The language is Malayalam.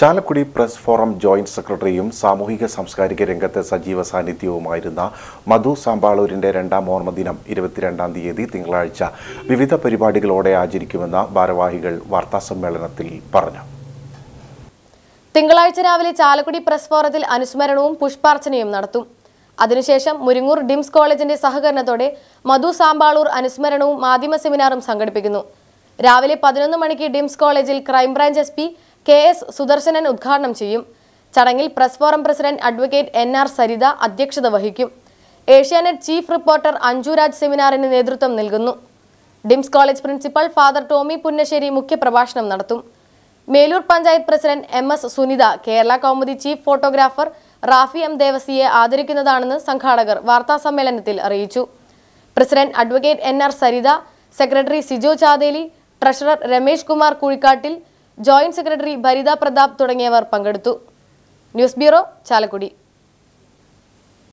ചാലക്കുടി പ്രസ് ഫോറം ജോയിന്റ് സെക്രട്ടറിയും സാമൂഹിക സാംസ്കാരിക രംഗത്തെ സജീവ സാന്നിധ്യവുമായിരുന്ന മധു സാമ്പാളൂരിന്റെ രണ്ടാം ഓർമ്മദിനം ഇരുപത്തിരണ്ടാം തീയതി തിങ്കളാഴ്ച വിവിധ പരിപാടികളോടെ ആചരിക്കുമെന്ന് ഭാരവാഹികൾ വാർത്താസമ്മേളനത്തിൽ പറഞ്ഞു തിങ്കളാഴ്ച രാവിലെ ചാലക്കുടി പ്രസ് ഫോറത്തിൽ അനുസ്മരണവും പുഷ്പാർച്ചനയും നടത്തും അതിനുശേഷം മുരിങ്ങൂർ ഡിംസ് കോളേജിന്റെ സഹകരണത്തോടെ മധു സാമ്പാളൂർ അനുസ്മരണവും മാധ്യമ സെമിനാറും സംഘടിപ്പിക്കുന്നു രാവിലെ പതിനൊന്ന് മണിക്ക് ഡിംസ് കോളേജിൽ crime branch S P K S Sudarshanan ഉദ്ഘാടനം ചെയ്യും ചടങ്ങിൽ press forum president advocate N R Saritha അധ്യക്ഷത വഹിക്കും ഏഷ്യാനെറ്റ് ചീഫ് റിപ്പോർട്ടർ അഞ്ജുരാജ് സെമിനാറിന് നേതൃത്വം നൽകുന്നു Dims college principal father Tomy Punnassery മുഖ്യപ്രഭാഷണം നടത്തും Melur panchayat president M S Sunitha Kerala Kaumudi chief photographer Rafi M ദേവസിയെ ആദരിക്കുന്നതാണെന്ന് സംഘാടകർ വാർത്താസമ്മേളനത്തിൽ അറിയിച്ചു president advocate N R Saritha secretary Sijo Chatheli treasurer Ramesh Kumar Kuzhikattil joint secretary Bharitha Pratap തുടങ്ങിയവർ പങ്കെടുത്തു ന്യൂസ് ബ്യൂറോ ചാലക്കുടി